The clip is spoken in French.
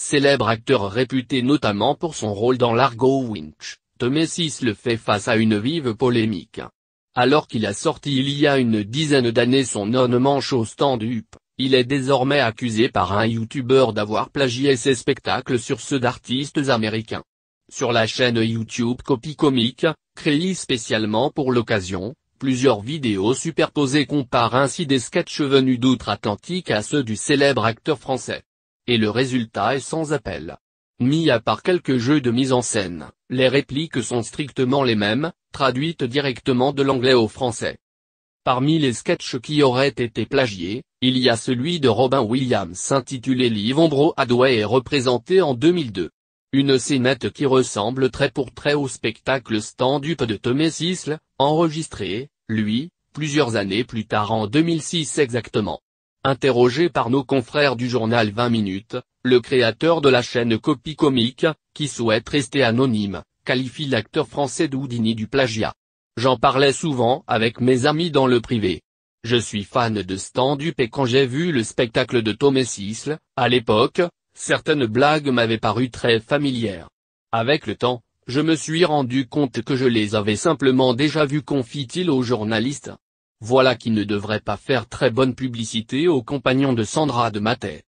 célèbre acteur réputé notamment pour son rôle dans Largo Winch, 6 le fait face à une vive polémique. Alors qu'il a sorti il y a une dizaine d'années son non-manche au stand up, il est désormais accusé par un youtubeur d'avoir plagié ses spectacles sur ceux d'artistes américains. Sur la chaîne YouTube Copy Comic, créée spécialement pour l'occasion, plusieurs vidéos superposées comparent ainsi des sketchs venus d'outre-Atlantique à ceux du célèbre acteur français et le résultat est sans appel. Mis à part quelques jeux de mise en scène, les répliques sont strictement les mêmes, traduites directement de l'anglais au français. Parmi les sketchs qui auraient été plagiés, il y a celui de Robin Williams intitulé à Adway et représenté en 2002. Une scénette qui ressemble très pour très au spectacle stand-up de Thomas Sisle, enregistré, lui, plusieurs années plus tard en 2006 exactement. Interrogé par nos confrères du journal 20 minutes, le créateur de la chaîne Copie Comique, qui souhaite rester anonyme, qualifie l'acteur français d'Houdini du plagiat. J'en parlais souvent avec mes amis dans le privé. Je suis fan de stand-up et quand j'ai vu le spectacle de Thomas Sisle, à l'époque, certaines blagues m'avaient paru très familières. Avec le temps, je me suis rendu compte que je les avais simplement déjà vues confie-t-il aux journalistes. Voilà qui ne devrait pas faire très bonne publicité aux compagnons de Sandra de Mattei.